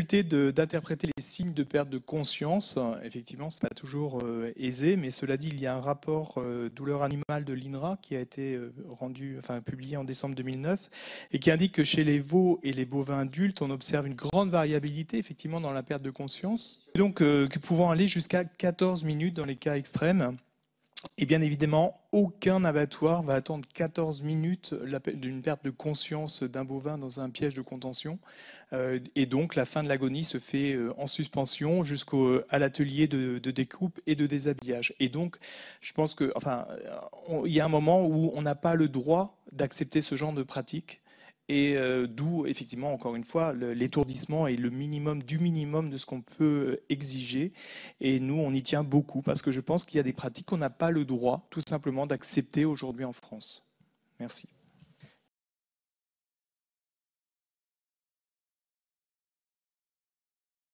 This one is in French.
d'interpréter les signes de perte de conscience, effectivement, ce n'est pas toujours euh, aisé, mais cela dit, il y a un rapport euh, douleur animale de l'INRA qui a été euh, rendu, enfin, publié en décembre 2009 et qui indique que chez les veaux et les bovins adultes, on observe une grande variabilité, effectivement, dans la perte de conscience, donc pouvant aller jusqu'à 14 minutes dans les cas extrêmes. Et bien évidemment, aucun abattoir va attendre 14 minutes d'une perte de conscience d'un bovin dans un piège de contention. Euh, et donc, la fin de l'agonie se fait euh, en suspension jusqu'à l'atelier de, de, découpe et de déshabillage. Et donc, je pense que, enfin, euh, il y a un moment où on n'a pas le droit d'accepter ce genre de pratique. Et euh, d'où, effectivement, encore une fois, l'étourdissement est le minimum du minimum de ce qu'on peut euh, exiger. Et nous, on y tient beaucoup parce que je pense qu'il y a des pratiques qu'on n'a pas le droit, tout simplement, d'accepter aujourd'hui en France. Merci.